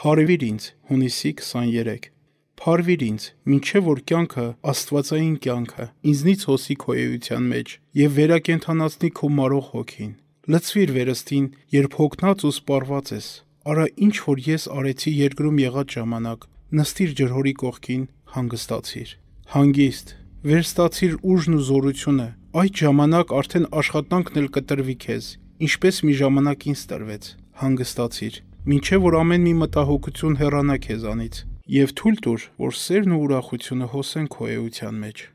Փարվիր ինձ, հունիսի 23։ Փարվիր ինձ, ինչե որ կյանքը աստվածային կյանքը ինձնից հոսի քո էության մեջ եւ վերակենթանացնի քո մարող հոգին։ Լցվիր վերստին, երբ հոգնած ու սպառված ես։ Արա ինչ որ ես արեցի երկրում եղած ժամանակ, նստիր ջրհորի կողքին, հանգստացիր։ Հանգիստ, վերստացիր ուժն ու զորությունը։ Այդ ժամանակ արդեն աշխատանքն էլ կտրվի քեզ, ինչպես մի ժամանակ ինձ տրվեց։ Հանգստացիր ինչեւ որ ամեն մի մտահոգություն հեռանա քեզանից եւ թույլ տուր, որ սերն ու ուրախությունը հոսեն քո էության մեջ։